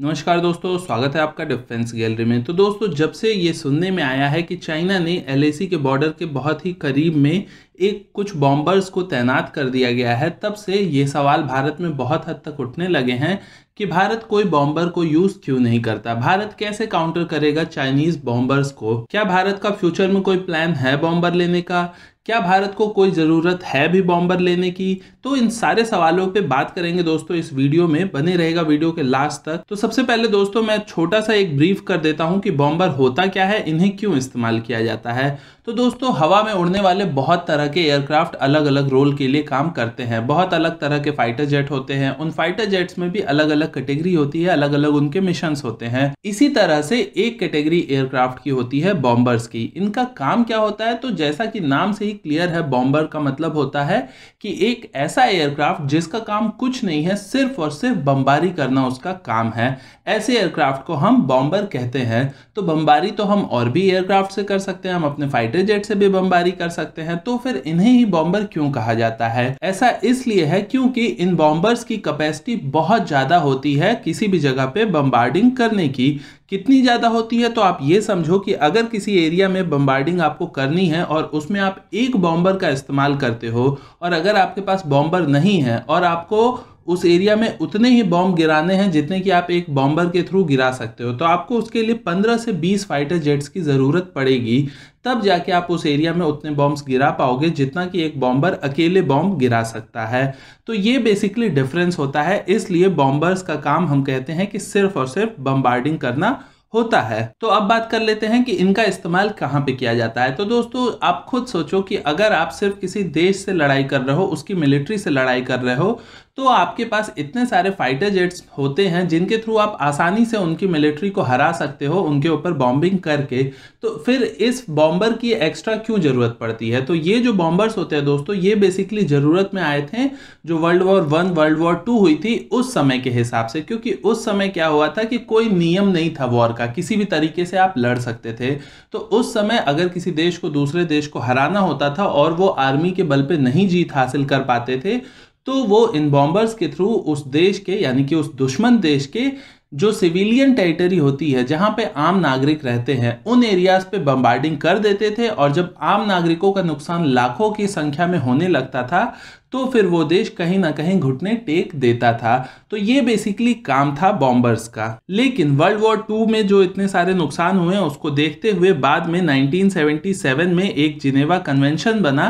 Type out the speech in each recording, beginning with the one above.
नमस्कार दोस्तों स्वागत है आपका डिफेंस गैलरी में तो दोस्तों जब से ये सुनने में आया है कि चाइना ने एलएसी के बॉर्डर के बहुत ही करीब में एक कुछ बॉम्बर्स को तैनात कर दिया गया है तब से ये सवाल भारत में बहुत हद तक उठने लगे हैं कि भारत कोई बॉम्बर को यूज क्यों नहीं करता भारत कैसे काउंटर करेगा चाइनीज बॉम्बर्स को क्या भारत का फ्यूचर में कोई प्लान है बॉम्बर लेने का क्या भारत को कोई ज़रूरत है भी बॉम्बर लेने की तो इन सारे सवालों पे बात करेंगे दोस्तों इस वीडियो में बने रहेगा वीडियो के लास्ट तक तो सबसे पहले दोस्तों मैं छोटा सा एक ब्रीफ कर देता हूँ कि बॉम्बर होता क्या है इन्हें क्यों इस्तेमाल किया जाता है तो दोस्तों हवा में उड़ने वाले बहुत तरह तरह के एयरक्राफ्ट अलग अलग रोल के लिए काम करते हैं बहुत अलग तरह के फाइटर जेट होते हैं उन फाइटर जेट्स में भी अलग अलग कैटेगरी होती है अलग अलग उनके मिशन होते हैं इसी तरह से एक कैटेगरी एयरक्राफ्ट की होती है बॉम्बर्स की इनका काम क्या होता है तो जैसा कि नाम से ही क्लियर है बॉम्बर का मतलब होता है कि एक ऐसा एयरक्राफ्ट जिसका काम कुछ नहीं है सिर्फ और सिर्फ बम्बारी करना उसका काम है ऐसे एयरक्राफ्ट को हम बॉम्बर कहते हैं तो बम्बारी तो हम और भी एयरक्राफ्ट से कर सकते हैं हम अपने फाइटर जेट से भी बम्बारी कर सकते हैं तो फिर बॉम्बर इन्हें ही बॉम्बर क्यों कहा जाता है ऐसा इसलिए है क्योंकि इन बॉम्बर्स की कैपेसिटी बहुत ज्यादा होती है किसी भी जगह पे बम्बार्डिंग करने की कितनी ज़्यादा होती है तो आप ये समझो कि अगर किसी एरिया में बम्बार्डिंग आपको करनी है और उसमें आप एक बॉम्बर का इस्तेमाल करते हो और अगर आपके पास बॉम्बर नहीं है और आपको उस एरिया में उतने ही बॉम्ब गिराने हैं जितने कि आप एक बॉम्बर के थ्रू गिरा सकते हो तो आपको उसके लिए 15 से 20 फाइटर जेट्स की ज़रूरत पड़ेगी तब जाके आप उस एरिया में उतने बॉम्ब्स गिरा पाओगे जितना कि एक बॉम्बर अकेले बॉम्ब गिरा सकता है तो ये बेसिकली डिफरेंस होता है इसलिए बॉम्बर्स का काम हम कहते हैं कि सिर्फ और सिर्फ बम्बार्डिंग करना होता है तो अब बात कर लेते हैं कि इनका इस्तेमाल कहाँ पे किया जाता है तो दोस्तों आप खुद सोचो कि अगर आप सिर्फ किसी देश से लड़ाई कर रहे हो उसकी मिलिट्री से लड़ाई कर रहे हो तो आपके पास इतने सारे फाइटर जेट्स होते हैं जिनके थ्रू आप आसानी से उनकी मिलिट्री को हरा सकते हो उनके ऊपर बॉम्बिंग करके तो फिर इस बॉम्बर की एक्स्ट्रा क्यों ज़रूरत पड़ती है तो ये जो बॉम्बर्स होते हैं दोस्तों ये बेसिकली ज़रूरत में आए थे जो world war one world war two हुई थी उस समय के हिसाब से क्योंकि उस समय क्या हुआ था कि कोई नियम नहीं था वॉर का किसी भी तरीके से आप लड़ सकते थे तो उस समय अगर किसी देश को दूसरे देश को हराना होता था और वो आर्मी के बल पर नहीं जीत हासिल कर पाते थे तो वो इन बॉम्बर्स के थ्रू उस देश के यानी कि उस दुश्मन देश के जो सिविलियन टेरिटरी होती है जहाँ पे आम नागरिक रहते हैं उन एरियाज पे बम्बार्डिंग कर देते थे और जब आम नागरिकों का नुकसान लाखों की संख्या में होने लगता था तो फिर वो देश कहीं ना कहीं घुटने टेक देता था तो ये बेसिकली काम था बॉम्बर्स का लेकिन वर्ल्ड वॉर टू में जो इतने सारे नुकसान हुए उसको देखते हुए बाद में 1977 में एक जिनेवा कन्वेंशन बना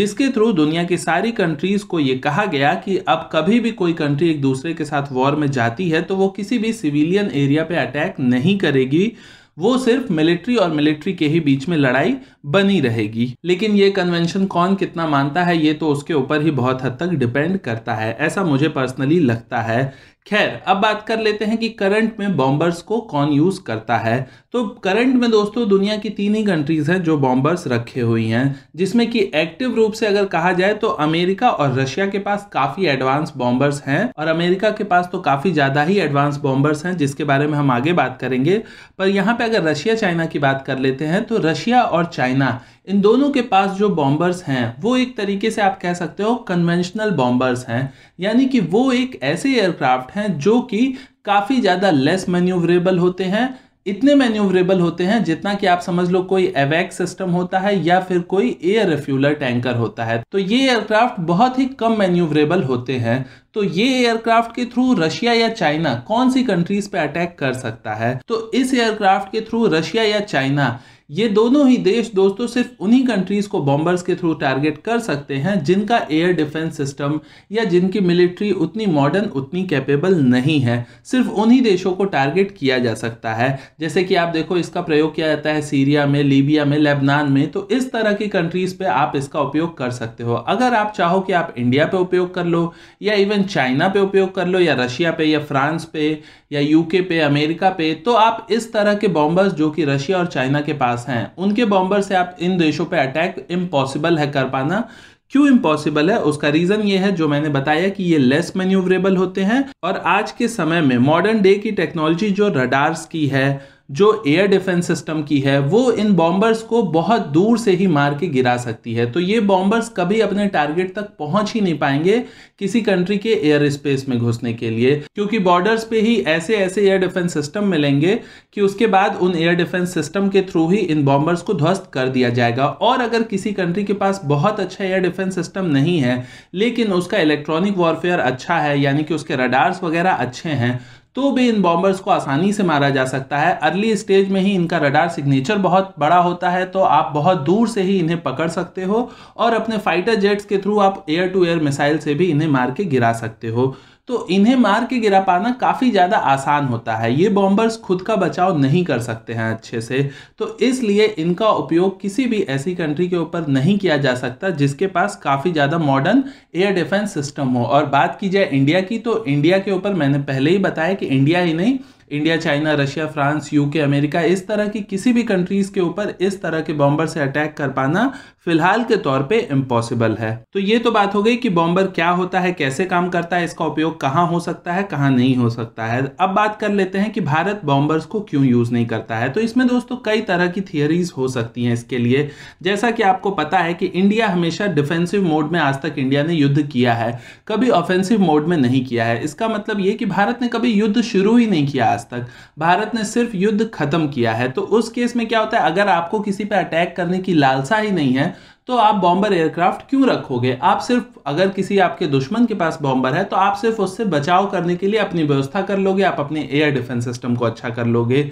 जिसके थ्रू दुनिया की सारी कंट्रीज को ये कहा गया कि अब कभी भी कोई कंट्री एक दूसरे के साथ वॉर में जाती है तो वो किसी भी सिविलियन एरिया पे अटैक नहीं करेगी वो सिर्फ मिलिट्री और मिलिट्री के ही बीच में लड़ाई बनी रहेगी लेकिन ये कन्वेंशन कौन कितना मानता है ये तो उसके ऊपर ही बहुत हद तक डिपेंड करता है ऐसा मुझे पर्सनली लगता है खैर अब बात कर लेते हैं कि करंट में बॉम्बर्स को कौन यूज़ करता है तो करंट में दोस्तों दुनिया की तीन ही कंट्रीज़ हैं जो बॉम्बर्स रखे हुई हैं जिसमें कि एक्टिव रूप से अगर कहा जाए तो अमेरिका और रशिया के पास काफ़ी एडवांस बॉम्बर्स हैं और अमेरिका के पास तो काफ़ी ज़्यादा ही एडवांस बॉम्बर्स हैं जिसके बारे में हम आगे बात करेंगे पर यहाँ पे अगर रशिया चाइना की बात कर लेते हैं तो रशिया और चाइना इन दोनों के पास जो बॉम्बर्स हैं वो एक तरीके से आप कह सकते हो कन्वेंशनल बॉम्बर्स हैं यानी कि वो एक ऐसे एयरक्राफ्ट हैं जो कि काफ़ी ज़्यादा लेस मैन्यूवरेबल होते हैं इतने मैन्यूवरेबल होते हैं जितना कि आप समझ लो कोई एवैक सिस्टम होता है या फिर कोई एयर रिफ्यूलर टैंकर होता है तो ये एयरक्राफ्ट बहुत ही कम मैन्यूवरेबल होते हैं तो ये एयरक्राफ्ट के थ्रू रशिया या चाइना कौन सी कंट्रीज पे अटैक कर सकता है तो इस एयरक्राफ्ट के थ्रू रशिया या चाइना ये दोनों ही देश दोस्तों सिर्फ उन्हीं कंट्रीज को बॉम्बर्स के थ्रू टारगेट कर सकते हैं जिनका एयर डिफेंस सिस्टम या जिनकी मिलिट्री उतनी मॉडर्न उतनी कैपेबल नहीं है सिर्फ उन्हीं देशों को टारगेट किया जा सकता है जैसे कि आप देखो इसका प्रयोग किया जाता है सीरिया में लीबिया में लेबनान में तो इस तरह की कंट्रीज पर आप इसका उपयोग कर सकते हो अगर आप चाहो कि आप इंडिया पर उपयोग कर लो या इवन चाइना पे उपयोग कर लो या रशिया पे या फ्रांस पे या यूके पे अमेरिका पे तो आप इस तरह के बॉम्बर्स जो कि रशिया और चाइना के पास पास हैं उनके बॉम्बर से आप इन देशों पे अटैक इम्पॉसिबल है कर पाना क्यों इम्पॉसिबल है उसका रीज़न ये है जो मैंने बताया कि ये लेस मैन्यूवरेबल होते हैं और आज के समय में मॉडर्न डे की टेक्नोलॉजी जो रडार्स की है जो एयर डिफेंस सिस्टम की है वो इन बॉम्बर्स को बहुत दूर से ही मार के गिरा सकती है तो ये बॉम्बर्स कभी अपने टारगेट तक पहुंच ही नहीं पाएंगे किसी कंट्री के एयर स्पेस में घुसने के लिए क्योंकि बॉर्डर्स पे ही ऐसे ऐसे एयर डिफेंस सिस्टम मिलेंगे कि उसके बाद उन एयर डिफेंस सिस्टम के थ्रू ही इन बॉम्बर्स को ध्वस्त कर दिया जाएगा और अगर किसी कंट्री के पास बहुत अच्छा एयर डिफेंस सिस्टम नहीं है लेकिन उसका इलेक्ट्रॉनिक वॉरफेयर अच्छा है यानी कि उसके रडार्स वगैरह अच्छे हैं तो भी इन बॉम्बर्स को आसानी से मारा जा सकता है अर्ली स्टेज में ही इनका रडार सिग्नेचर बहुत बड़ा होता है तो आप बहुत दूर से ही इन्हें पकड़ सकते हो और अपने फाइटर जेट्स के थ्रू आप एयर टू एयर मिसाइल से भी इन्हें मार के गिरा सकते हो तो इन्हें मार के गिरा पाना काफ़ी ज़्यादा आसान होता है ये बॉम्बर्स खुद का बचाव नहीं कर सकते हैं अच्छे से तो इसलिए इनका उपयोग किसी भी ऐसी कंट्री के ऊपर नहीं किया जा सकता जिसके पास काफ़ी ज़्यादा मॉडर्न एयर डिफेंस सिस्टम हो और बात की जाए इंडिया की तो इंडिया के ऊपर मैंने पहले ही बताया कि इंडिया ही नहीं India China Russia France UK America इस तरह की किसी भी कंट्रीज़ के ऊपर इस तरह के बॉम्बर से अटैक कर पाना फिलहाल के तौर पे इम्पॉसिबल है तो ये तो बात हो गई कि बॉम्बर क्या होता है कैसे काम करता है इसका उपयोग कहाँ हो सकता है कहाँ नहीं हो सकता है अब बात कर लेते हैं कि भारत बॉम्बर्स को क्यों यूज़ नहीं करता है तो इसमें दोस्तों कई तरह की थियोरीज हो सकती हैं इसके लिए जैसा कि आपको पता है कि इंडिया हमेशा डिफेंसिव मोड में आज तक इंडिया ने युद्ध किया है कभी ऑफेंसिव मोड में नहीं किया है इसका मतलब ये कि भारत ने कभी युद्ध शुरू ही नहीं किया आज तक भारत ने सिर्फ युद्ध खत्म किया है तो उस केस में क्या होता है अगर आपको किसी पर अटैक करने की लालसा ही नहीं है तो आप बॉम्बर एयरक्राफ्ट क्यों रखोगे आप सिर्फ अगर किसी आपके दुश्मन के पास बॉम्बर है तो आप सिर्फ उससे बचाव करने के लिए अपनी व्यवस्था कर लोगे आप अपने एयर डिफेंस सिस्टम को अच्छा कर लोगे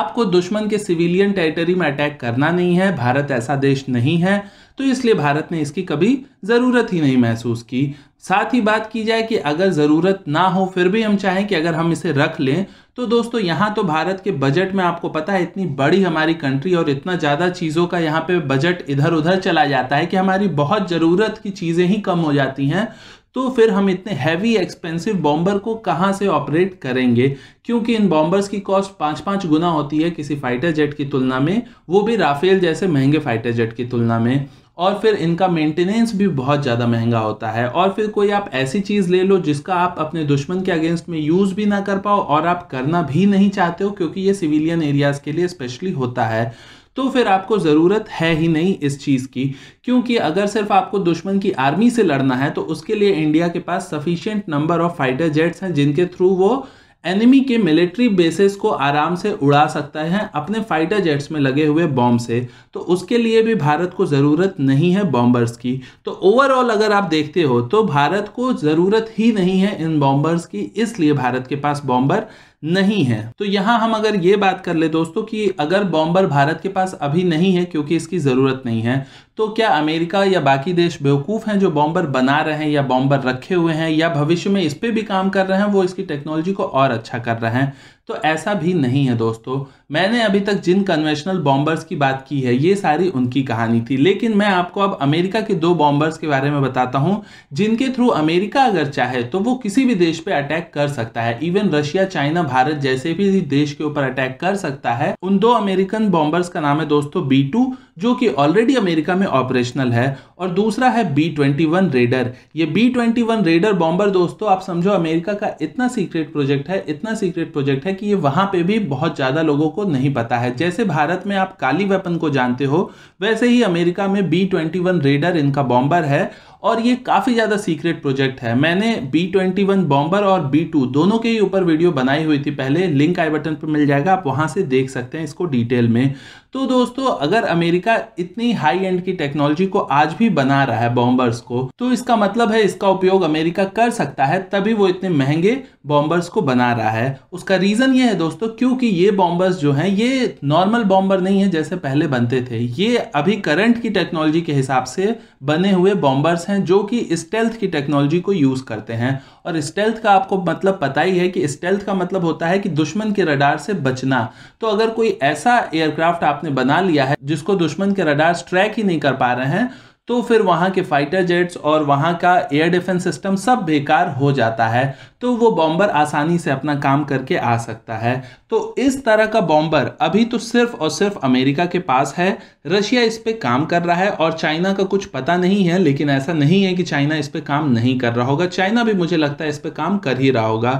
आपको दुश्मन के सिविलियन टेरिटरी में अटैक करना नहीं है भारत ऐसा देश नहीं है तो इसलिए भारत ने इसकी कभी ज़रूरत ही नहीं महसूस की साथ ही बात की जाए कि अगर ज़रूरत ना हो फिर भी हम चाहें कि अगर हम इसे रख लें तो दोस्तों यहाँ तो भारत के बजट में आपको पता है इतनी बड़ी हमारी कंट्री और इतना ज़्यादा चीज़ों का यहाँ पे बजट इधर उधर चला जाता है कि हमारी बहुत ज़रूरत की चीज़ें ही कम हो जाती हैं तो फिर हम इतने हैवी एक्सपेंसिव बॉम्बर को कहाँ से ऑपरेट करेंगे क्योंकि इन बॉम्बर्स की कॉस्ट पाँच पाँच गुना होती है किसी फाइटर जेट की तुलना में वो भी राफेल जैसे महंगे फाइटर जेट की तुलना में और फिर इनका मेंटेनेंस भी बहुत ज़्यादा महंगा होता है और फिर कोई आप ऐसी चीज़ ले लो जिसका आप अपने दुश्मन के अगेंस्ट में यूज़ भी ना कर पाओ और आप करना भी नहीं चाहते हो क्योंकि ये सिविलियन एरियाज़ के लिए स्पेशली होता है तो फिर आपको ज़रूरत है ही नहीं इस चीज़ की क्योंकि अगर सिर्फ आपको दुश्मन की आर्मी से लड़ना है तो उसके लिए इंडिया के पास sufficient number of fighter jets हैं जिनके थ्रू वो एनिमी के मिलिट्री बेसिस को आराम से उड़ा सकता है अपने फाइटर जेट्स में लगे हुए बॉम्ब से तो उसके लिए भी भारत को ज़रूरत नहीं है बॉम्बर्स की तो ओवरऑल अगर आप देखते हो तो भारत को ज़रूरत ही नहीं है इन बॉम्बर्स की इसलिए भारत के पास बॉम्बर नहीं है तो यहाँ हम अगर ये बात कर ले दोस्तों कि अगर बॉम्बर भारत के पास अभी नहीं है क्योंकि इसकी ज़रूरत नहीं है तो क्या अमेरिका या बाकी देश बेवकूफ़ हैं जो बॉम्बर बना रहे हैं या बॉम्बर रखे हुए हैं या भविष्य में इस पर भी काम कर रहे हैं वो इसकी टेक्नोलॉजी को और अच्छा कर रहे हैं तो ऐसा भी नहीं है दोस्तों मैंने अभी तक जिन कन्वेंशनल बॉम्बर्स की बात की है ये सारी उनकी कहानी थी लेकिन मैं आपको अब अमेरिका के दो बॉम्बर्स के बारे में बताता हूँ जिनके थ्रू अमेरिका अगर चाहे तो वो किसी भी देश पे अटैक कर सकता है इवन रशिया चाइना भारत जैसे भी देश के ऊपर अटैक कर सकता है उन दो अमेरिकन बॉम्बर्स का नाम है दोस्तों बी टू जो कि ऑलरेडी अमेरिका में ऑपरेशनल है और दूसरा है बी ट्वेंटी वन रेडर ये B twenty one raider bomber दोस्तों आप समझो अमेरिका का इतना सीक्रेट प्रोजेक्ट है इतना सीक्रेट प्रोजेक्ट है कि ये वहाँ पे भी बहुत ज़्यादा लोगों को नहीं पता है जैसे भारत में आप काली वेपन को जानते हो वैसे ही अमेरिका में बी ट्वेंटी वन रेडर इनका बॉम्बर है और ये काफ़ी ज़्यादा सीक्रेट प्रोजेक्ट है मैंने बी ट्वेंटी वन बॉम्बर और बी टू दोनों के ही ऊपर वीडियो बनाई हुई थी पहले लिंक आई बटन पर मिल जाएगा आप वहाँ से देख सकते हैं इसको डिटेल में तो दोस्तों अगर अमेरिका इतनी हाई एंड की टेक्नोलॉजी को आज भी बना रहा है बॉम्बर्स को तो इसका मतलब है इसका उपयोग अमेरिका कर सकता है तभी वो इतने महंगे बॉम्बर्स को बना रहा है उसका रीज़न ये है दोस्तों क्योंकि ये बॉम्बर्स जो हैं ये नॉर्मल बॉम्बर नहीं है जैसे पहले बनते थे ये अभी करंट की टेक्नोलॉजी के हिसाब से बने हुए बॉम्बर्स हैं जो कि स्टेल्थ की टेक्नोलॉजी को यूज़ करते हैं और स्टेल्थ का आपको मतलब पता ही है कि स्टेल्थ का मतलब होता है कि दुश्मन के रडार से बचना तो अगर कोई ऐसा एयरक्राफ्ट आपने बना लिया है जिसको दुश्मन के रडार ट्रैक ही नहीं कर पा रहे हैं तो फिर वहाँ के फाइटर जेट्स और वहाँ का एयर डिफेंस सिस्टम सब बेकार हो जाता है तो वो बॉम्बर आसानी से अपना काम करके आ सकता है तो इस तरह का बॉम्बर अभी तो सिर्फ और सिर्फ अमेरिका के पास है रशिया इस पर काम कर रहा है और चाइना का कुछ पता नहीं है लेकिन ऐसा नहीं है कि चाइना इस पर काम नहीं कर रहा होगा चाइना भी मुझे लगता है इस पर काम कर ही रहा होगा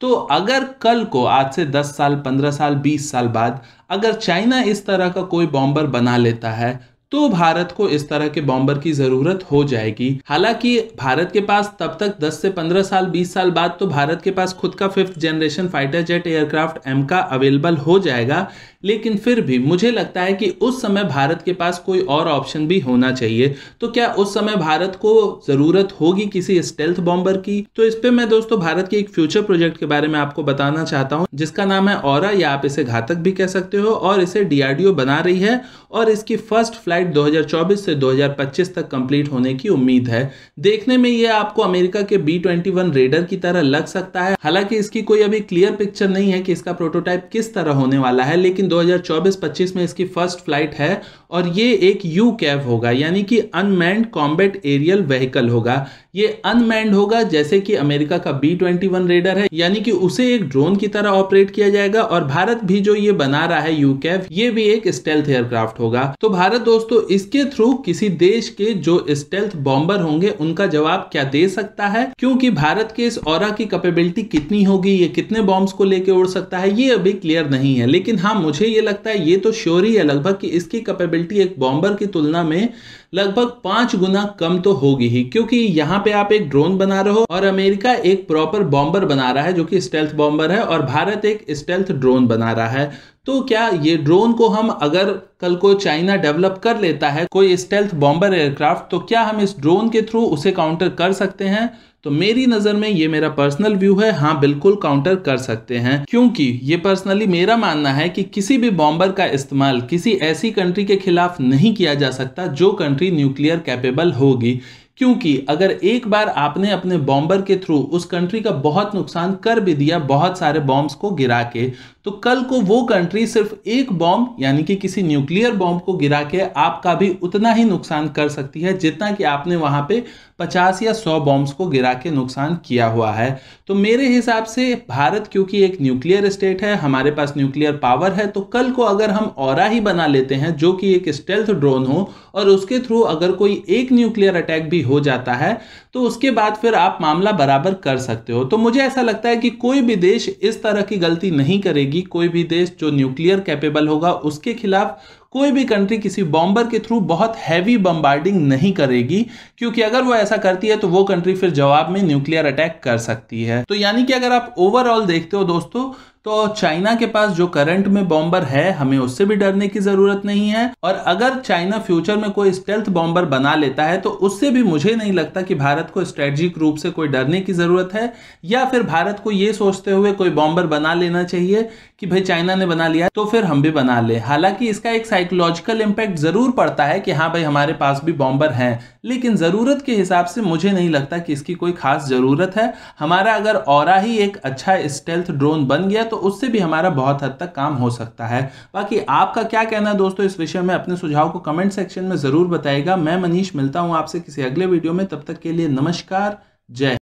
तो अगर कल को आज से 10 साल 15 साल 20 साल बाद अगर चाइना इस तरह का कोई बॉम्बर बना लेता है तो भारत को इस तरह के बॉम्बर की जरूरत हो जाएगी हालांकि भारत के पास तब तक 10 से 15 साल 20 साल बाद तो भारत के पास खुद का fifth generation fighter jet aircraft AMCA available हो जाएगा लेकिन फिर भी मुझे लगता है कि उस समय भारत के पास कोई और ऑप्शन भी होना चाहिए तो क्या उस समय भारत को ज़रूरत होगी किसी स्टेल्थ बॉम्बर की तो इस पर मैं दोस्तों भारत के एक फ्यूचर प्रोजेक्ट के बारे में आपको बताना चाहता हूँ जिसका नाम है और या आप इसे घातक भी कह सकते हो और इसे डी बना रही है और इसकी फर्स्ट फ्लाइट 2024 से 2025 तक कंप्लीट होने की उम्मीद है देखने में यह आपको अमेरिका के बी ट्वेंटी रेडर की तरह लग सकता है हालांकि इसकी कोई अभी क्लियर पिक्चर नहीं है कि इसका प्रोटोटाइप किस तरह होने वाला है लेकिन 2024-25 में इसकी फर्स्ट फ्लाइट है और ये एक यू कैव होगा यानी कि अनमैंड कॉम्बैट एरियल व्हीकल होगा ये अनमैंड होगा जैसे कि अमेरिका का बी ट्वेंटी वन रेडर है यानी कि उसे एक ड्रोन की तरह ऑपरेट किया जाएगा और भारत भी जो ये बना रहा है यू कैफ ये भी एक स्टेल्थ एयरक्राफ्ट होगा तो भारत दोस्तों इसके थ्रू किसी देश के जो स्टेल्थ बॉम्बर होंगे उनका जवाब क्या दे सकता है क्योंकि भारत के इस और की कैपेबिलिटी कितनी होगी ये कितने बॉम्ब को लेके उड़ सकता है ये अभी क्लियर नहीं है लेकिन हाँ मुझे मुझे ये लगता है ये तो श्योर ही है लगभग कि इसकी कैपेबिलिटी एक बॉम्बर की तुलना में लगभग पांच गुना कम तो होगी ही क्योंकि यहाँ पे आप एक ड्रोन बना रहे हो और अमेरिका एक प्रॉपर बॉम्बर बना रहा है जो कि स्टेल्थ बॉम्बर है और भारत एक स्टेल्थ ड्रोन बना रहा है तो क्या ये ड्रोन को हम अगर कल को चाइना डेवलप कर लेता है कोई स्टेल्थ बॉम्बर एयरक्राफ्ट तो क्या हम इस ड्रोन के थ्रू उसे काउंटर कर सकते हैं तो मेरी नज़र में ये मेरा पर्सनल व्यू है हाँ बिल्कुल काउंटर कर सकते हैं क्योंकि ये पर्सनली मेरा मानना है कि किसी भी बॉम्बर का इस्तेमाल किसी ऐसी कंट्री के खिलाफ नहीं किया जा सकता जो कंट्री न्यूक्लियर कैपेबल होगी क्योंकि अगर एक बार आपने अपने बॉम्बर के थ्रू उस कंट्री का बहुत नुकसान कर भी दिया बहुत सारे बॉम्ब्स को गिरा के तो कल को वो कंट्री सिर्फ एक बॉम्ब यानी कि किसी न्यूक्लियर बॉम्ब को गिरा के आपका भी उतना ही नुकसान कर सकती है जितना कि आपने वहाँ पे 50 या 100 बॉम्ब्स को गिरा के नुकसान किया हुआ है तो मेरे हिसाब से भारत क्योंकि एक न्यूक्लियर स्टेट है हमारे पास न्यूक्लियर पावर है तो कल को अगर हम और ही बना लेते हैं जो कि एक स्टेल्थ ड्रोन हो और उसके थ्रू अगर कोई एक न्यूक्लियर अटैक भी हो जाता है तो उसके बाद फिर आप मामला बराबर कर सकते हो तो मुझे ऐसा लगता है कि कोई भी देश इस तरह की गलती नहीं करेगी होगी कोई भी देश जो न्यूक्लियर कैपेबल होगा उसके खिलाफ कोई भी कंट्री किसी बॉम्बर के थ्रू बहुत हैवी बम्बार्डिंग नहीं करेगी क्योंकि अगर वो ऐसा करती है तो वो कंट्री फिर जवाब में न्यूक्लियर अटैक कर सकती है तो यानी कि अगर आप ओवरऑल देखते हो दोस्तों तो चाइना के पास जो करंट में बॉम्बर है हमें उससे भी डरने की जरूरत नहीं है और अगर चाइना फ्यूचर में कोई स्टेल्थ बॉम्बर बना लेता है तो उससे भी मुझे नहीं लगता कि भारत को स्ट्रेटजिक रूप से कोई डरने की जरूरत है या फिर भारत को यह सोचते हुए कोई बॉम्बर बना लेना चाहिए कि भाई चाइना ने बना लिया तो फिर हम भी बना ले हालांकि इसका एक साइकोलॉजिकल इम्पैक्ट जरूर पड़ता है कि हाँ भाई हमारे पास भी बॉम्बर हैं लेकिन ज़रूरत के हिसाब से मुझे नहीं लगता कि इसकी कोई खास ज़रूरत है हमारा अगर और ही एक अच्छा स्टेल्थ ड्रोन बन गया तो उससे भी हमारा बहुत हद तक काम हो सकता है बाकी आपका क्या कहना है दोस्तों इस विषय में अपने सुझाव को कमेंट सेक्शन में ज़रूर बताएगा मैं मनीष मिलता हूँ आपसे किसी अगले वीडियो में तब तक के लिए नमस्कार जय